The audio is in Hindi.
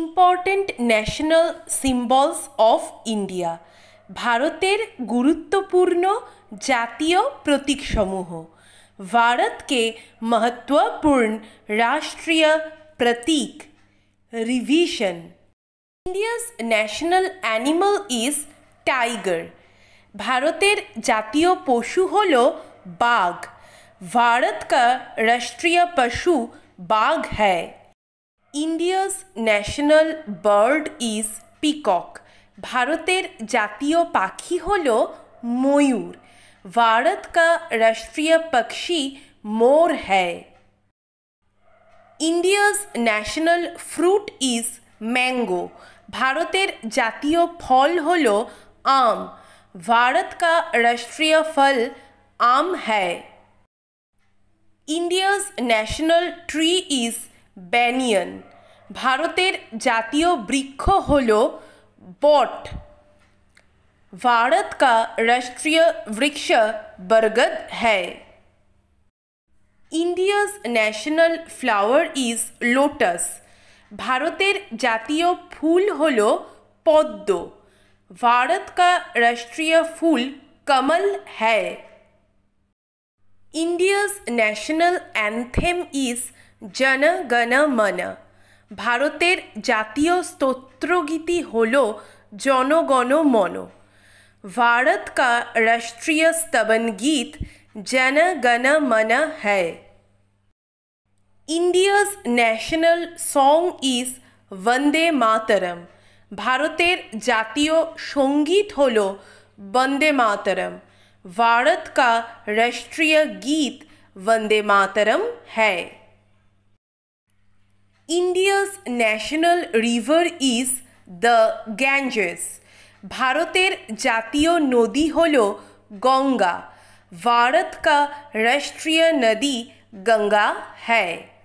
Important national symbols of India ভারতের গুরুত্বপূর্ণ জাতীয় প্রতীকসমূহ ভারতকে মহত্বপূর্ণ রাষ্ট্রীয় প্রতীক revision India's national animal is tiger ভারতের জাতীয় পশু হল বাঘ ভারত কা রাষ্ট্রীয় পশু বাঘ है India's national bird is peacock Bharat জাতীয় पाखी হল ময়ূর भारत का राष्ट्रीय पक्षी मोर है India's national fruit is mango Bharat জাতীয় फल হল आम भारत का राष्ट्रीय फल आम है India's national tree is banyan Bharat जतियों वृक्ष हल बट भारत का राष्ट्रीय वृक्ष बरगद है India's national flower is lotus Bharat जतियों फूल हल पद्म भारत का राष्ट्रीय फूल कमल है इंडियाज नैशनल एंथेम इज़ जन गण मन भारतेर জাতীয় স্তোত্র গীতি হলো জনগন মনো ভারত কা राष्ट्रीय স্তবন গীত জনা গণ মন হ্যায় India's national song is Vande Mataram ভারতের জাতীয় সংগীত হলো वंदे मातरम भारत का राष्ट्रीय गीत वंदे मातरम है India's national river is the Ganges. Bharat जतियों नदी हल गंगा भारत का राष्ट्रीय नदी गंगा है